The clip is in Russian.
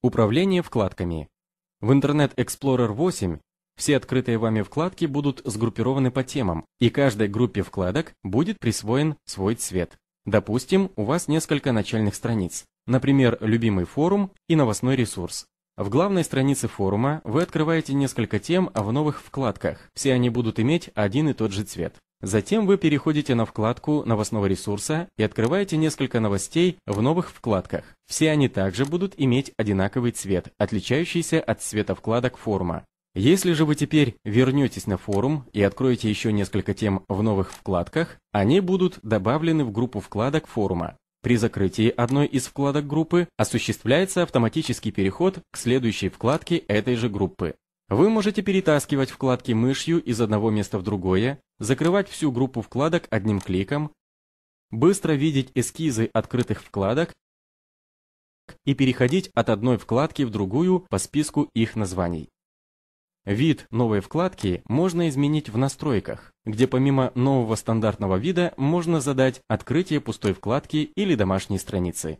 Управление вкладками. В Internet Explorer 8 все открытые вами вкладки будут сгруппированы по темам, и каждой группе вкладок будет присвоен свой цвет. Допустим, у вас несколько начальных страниц, например, любимый форум и новостной ресурс. В главной странице форума вы открываете несколько тем в новых вкладках, все они будут иметь один и тот же цвет. Затем вы переходите на вкладку новостного ресурса и открываете несколько новостей в новых вкладках. Все они также будут иметь одинаковый цвет, отличающийся от цвета вкладок форума. Если же вы теперь вернетесь на форум и откроете еще несколько тем в новых вкладках, они будут добавлены в группу вкладок форума. При закрытии одной из вкладок группы осуществляется автоматический переход к следующей вкладке этой же группы. Вы можете перетаскивать вкладки мышью из одного места в другое, закрывать всю группу вкладок одним кликом, быстро видеть эскизы открытых вкладок и переходить от одной вкладки в другую по списку их названий. Вид новой вкладки можно изменить в настройках, где помимо нового стандартного вида можно задать открытие пустой вкладки или домашней страницы.